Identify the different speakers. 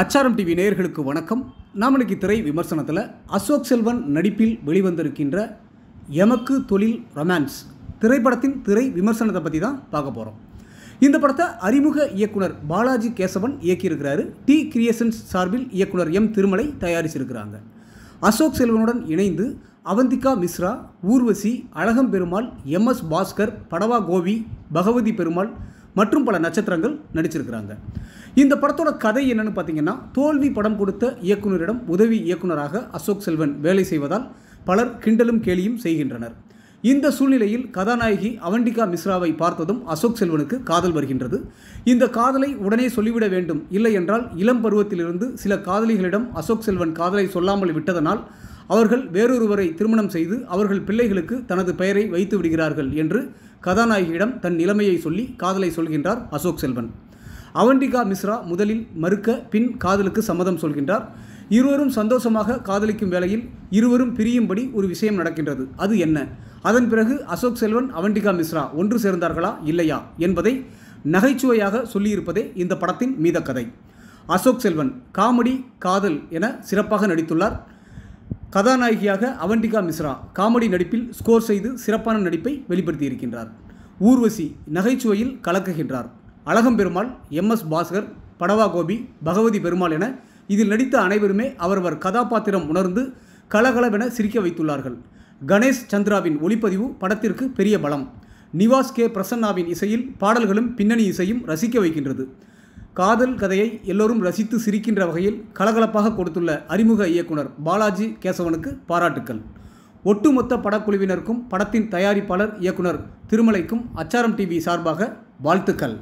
Speaker 1: அச்சாரம் டிவி நேயர்களுக்கு வணக்கம் நாம் இன்னைக்கு திரை விமர்சனத்தில் அசோக் செல்வன் நடிப்பில் வெளிவந்திருக்கின்ற எமக்கு தொழில் ரொமான்ஸ் திரைப்படத்தின் திரை விமர்சனத்தை பற்றி தான் பார்க்க போகிறோம் இந்த படத்தை அறிமுக இயக்குனர் பாலாஜி கேசவன் இயக்கியிருக்கிறாரு டி கிரியேஷன்ஸ் சார்பில் இயக்குனர் எம் திருமலை தயாரிச்சிருக்கிறாங்க அசோக் செல்வனுடன் இணைந்து அவந்திகா மிஸ்ரா ஊர்வசி அழகம் பெருமாள் எம் எஸ் பாஸ்கர் படவா கோவி பகவதி பெருமாள் மற்றும் பல நட்சத்திரங்கள் நடிச்சிருக்கிறாங்க இந்த படத்தோட கதை என்னன்னு பார்த்தீங்கன்னா தோல்வி படம் கொடுத்த இயக்குநரிடம் உதவி இயக்குநராக அசோக் செல்வன் வேலை செய்வதால் பலர் கிண்டலும் கேலியும் செய்கின்றனர் இந்த சூழ்நிலையில் கதாநாயகி அவண்டிகா மிஸ்ராவை பார்த்ததும் அசோக் செல்வனுக்கு காதல் வருகின்றது இந்த காதலை உடனே சொல்லிவிட வேண்டும் இல்லை என்றால் இளம் பருவத்திலிருந்து சில காதலிகளிடம் அசோக் செல்வன் காதலை சொல்லாமல் விட்டதனால் அவர்கள் வேறொருவரை திருமணம் செய்து அவர்கள் பிள்ளைகளுக்கு தனது பெயரை வைத்து விடுகிறார்கள் என்று கதாநாயகியிடம் தன் நிலைமையை சொல்லி காதலை சொல்கின்றார் அசோக் செல்வன் அவண்டிகா மிஸ்ரா முதலில் மறுக்க பின் காதலுக்கு சம்மதம் சொல்கின்றார் இருவரும் சந்தோஷமாக காதலிக்கும் வேளையில் இருவரும் பிரியும்படி ஒரு விஷயம் நடக்கின்றது அது என்ன அதன் பிறகு அசோக் செல்வன் அவண்டிகா மிஸ்ரா ஒன்று சேர்ந்தார்களா இல்லையா என்பதை நகைச்சுவையாக சொல்லியிருப்பதே இந்த படத்தின் மீத கதை அசோக் செல்வன் காமெடி காதல் என சிறப்பாக நடித்துள்ளார் கதாநாயகியாக அவண்டிகா மிஸ்ரா காமெடி நடிப்பில் ஸ்கோர் செய்து சிறப்பான நடிப்பை வெளிப்படுத்தியிருக்கின்றார் ஊர்வசி நகைச்சுவையில் கலக்குகின்றார் அழகம்பெருமாள் எம் எஸ் பாஸ்கர் படவா கோபி பகவதி பெருமாள் என இதில் நடித்த அனைவருமே அவரவர் கதாபாத்திரம் உணர்ந்து கலகலவென சிரிக்க வைத்துள்ளார்கள் கணேஷ் சந்திராவின் ஒளிப்பதிவு படத்திற்கு பெரிய பலம் நிவாஸ் கே பிரசன்னாவின் இசையில் பாடல்களும் பின்னணி இசையும் ரசிக்க வைக்கின்றது காதல் கதையை எல்லோரும் ரசித்து சிரிக்கின்ற வகையில் கலகலப்பாக கொடுத்துள்ள அறிமுக இயக்குனர் பாலாஜி கேசவனுக்கு பாராட்டுக்கள் ஒட்டுமொத்த படக்குழுவினருக்கும் படத்தின் தயாரிப்பாளர் இயக்குனர் திருமலைக்கும் அச்சாரம் டிவி சார்பாக வாழ்த்துக்கள்